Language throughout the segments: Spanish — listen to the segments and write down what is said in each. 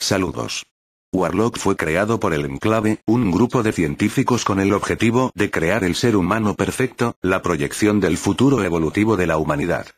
Saludos. Warlock fue creado por el Enclave, un grupo de científicos con el objetivo de crear el ser humano perfecto, la proyección del futuro evolutivo de la humanidad.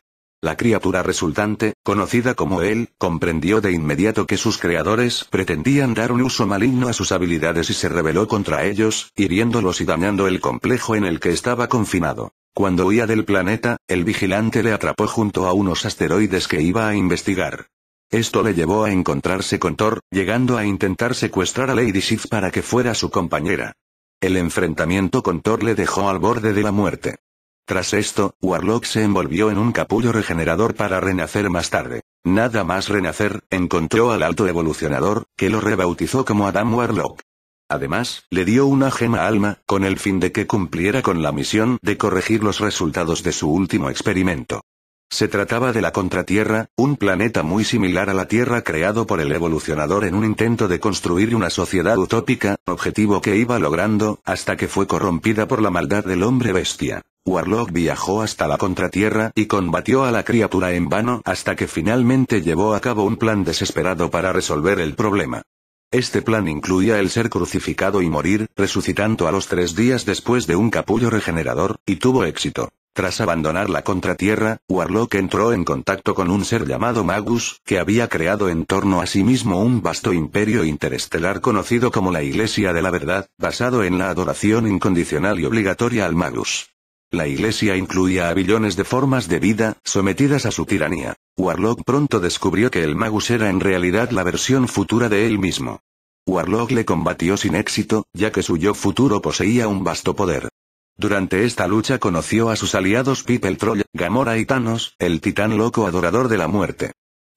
La criatura resultante, conocida como él, comprendió de inmediato que sus creadores pretendían dar un uso maligno a sus habilidades y se rebeló contra ellos, hiriéndolos y dañando el complejo en el que estaba confinado. Cuando huía del planeta, el vigilante le atrapó junto a unos asteroides que iba a investigar. Esto le llevó a encontrarse con Thor, llegando a intentar secuestrar a Lady Sif para que fuera su compañera. El enfrentamiento con Thor le dejó al borde de la muerte. Tras esto, Warlock se envolvió en un capullo regenerador para renacer más tarde. Nada más renacer, encontró al alto evolucionador, que lo rebautizó como Adam Warlock. Además, le dio una gema alma, con el fin de que cumpliera con la misión de corregir los resultados de su último experimento. Se trataba de la Contratierra, un planeta muy similar a la Tierra creado por el evolucionador en un intento de construir una sociedad utópica, objetivo que iba logrando, hasta que fue corrompida por la maldad del hombre bestia. Warlock viajó hasta la Contratierra y combatió a la criatura en vano hasta que finalmente llevó a cabo un plan desesperado para resolver el problema. Este plan incluía el ser crucificado y morir, resucitando a los tres días después de un capullo regenerador, y tuvo éxito. Tras abandonar la contratierra, Warlock entró en contacto con un ser llamado Magus, que había creado en torno a sí mismo un vasto imperio interestelar conocido como la Iglesia de la Verdad, basado en la adoración incondicional y obligatoria al Magus. La iglesia incluía a billones de formas de vida, sometidas a su tiranía. Warlock pronto descubrió que el Magus era en realidad la versión futura de él mismo. Warlock le combatió sin éxito, ya que su yo futuro poseía un vasto poder. Durante esta lucha conoció a sus aliados People Troll, Gamora y Thanos, el titán loco adorador de la muerte.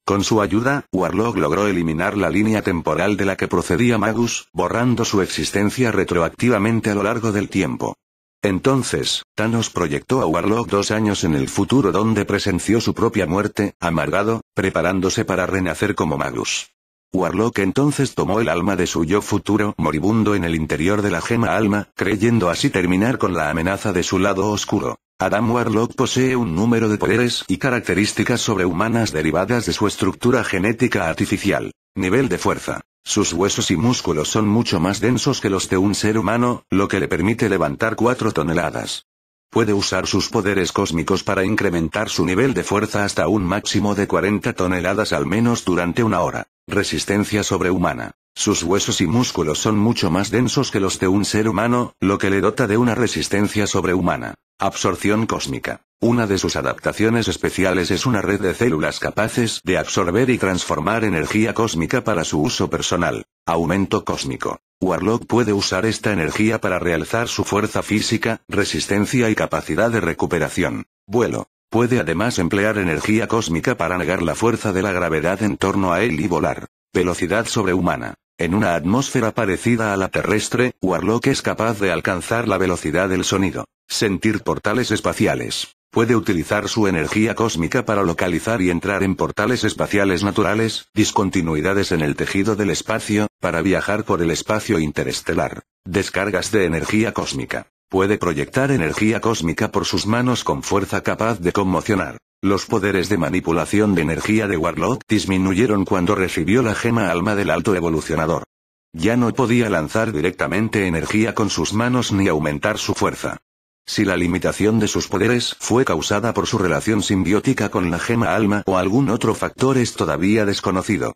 Con su ayuda, Warlock logró eliminar la línea temporal de la que procedía Magus, borrando su existencia retroactivamente a lo largo del tiempo. Entonces, Thanos proyectó a Warlock dos años en el futuro donde presenció su propia muerte, amargado, preparándose para renacer como Magus. Warlock entonces tomó el alma de su yo futuro moribundo en el interior de la gema alma, creyendo así terminar con la amenaza de su lado oscuro. Adam Warlock posee un número de poderes y características sobrehumanas derivadas de su estructura genética artificial. Nivel de fuerza. Sus huesos y músculos son mucho más densos que los de un ser humano, lo que le permite levantar 4 toneladas. Puede usar sus poderes cósmicos para incrementar su nivel de fuerza hasta un máximo de 40 toneladas al menos durante una hora. Resistencia sobrehumana. Sus huesos y músculos son mucho más densos que los de un ser humano, lo que le dota de una resistencia sobrehumana. Absorción cósmica. Una de sus adaptaciones especiales es una red de células capaces de absorber y transformar energía cósmica para su uso personal. Aumento cósmico. Warlock puede usar esta energía para realzar su fuerza física, resistencia y capacidad de recuperación. Vuelo. Puede además emplear energía cósmica para negar la fuerza de la gravedad en torno a él y volar. Velocidad sobrehumana. En una atmósfera parecida a la terrestre, Warlock es capaz de alcanzar la velocidad del sonido. Sentir portales espaciales. Puede utilizar su energía cósmica para localizar y entrar en portales espaciales naturales, discontinuidades en el tejido del espacio, para viajar por el espacio interestelar. Descargas de energía cósmica. Puede proyectar energía cósmica por sus manos con fuerza capaz de conmocionar. Los poderes de manipulación de energía de Warlock disminuyeron cuando recibió la gema alma del alto evolucionador. Ya no podía lanzar directamente energía con sus manos ni aumentar su fuerza. Si la limitación de sus poderes fue causada por su relación simbiótica con la gema alma o algún otro factor es todavía desconocido.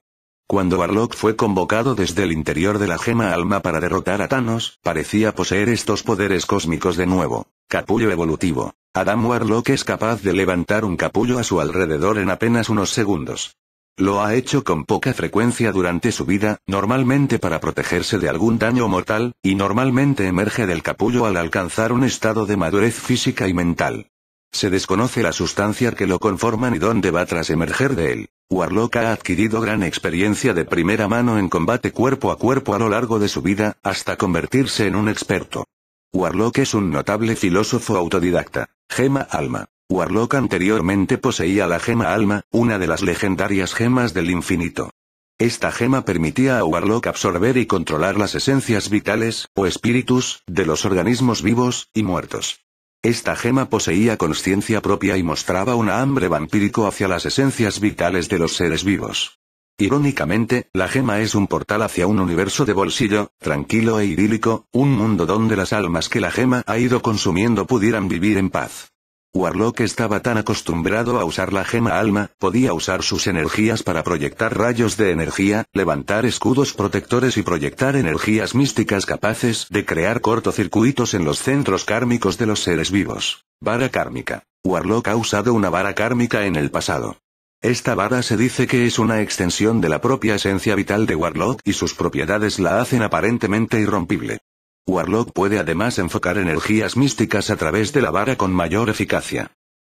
Cuando Warlock fue convocado desde el interior de la gema alma para derrotar a Thanos, parecía poseer estos poderes cósmicos de nuevo. Capullo evolutivo. Adam Warlock es capaz de levantar un capullo a su alrededor en apenas unos segundos. Lo ha hecho con poca frecuencia durante su vida, normalmente para protegerse de algún daño mortal, y normalmente emerge del capullo al alcanzar un estado de madurez física y mental. Se desconoce la sustancia que lo conforman y dónde va tras emerger de él. Warlock ha adquirido gran experiencia de primera mano en combate cuerpo a cuerpo a lo largo de su vida, hasta convertirse en un experto. Warlock es un notable filósofo autodidacta. Gema Alma. Warlock anteriormente poseía la gema Alma, una de las legendarias gemas del infinito. Esta gema permitía a Warlock absorber y controlar las esencias vitales, o espíritus, de los organismos vivos y muertos. Esta gema poseía conciencia propia y mostraba un hambre vampírico hacia las esencias vitales de los seres vivos. Irónicamente, la gema es un portal hacia un universo de bolsillo, tranquilo e idílico, un mundo donde las almas que la gema ha ido consumiendo pudieran vivir en paz. Warlock estaba tan acostumbrado a usar la gema alma, podía usar sus energías para proyectar rayos de energía, levantar escudos protectores y proyectar energías místicas capaces de crear cortocircuitos en los centros kármicos de los seres vivos. Vara kármica. Warlock ha usado una vara kármica en el pasado. Esta vara se dice que es una extensión de la propia esencia vital de Warlock y sus propiedades la hacen aparentemente irrompible. Warlock puede además enfocar energías místicas a través de la vara con mayor eficacia.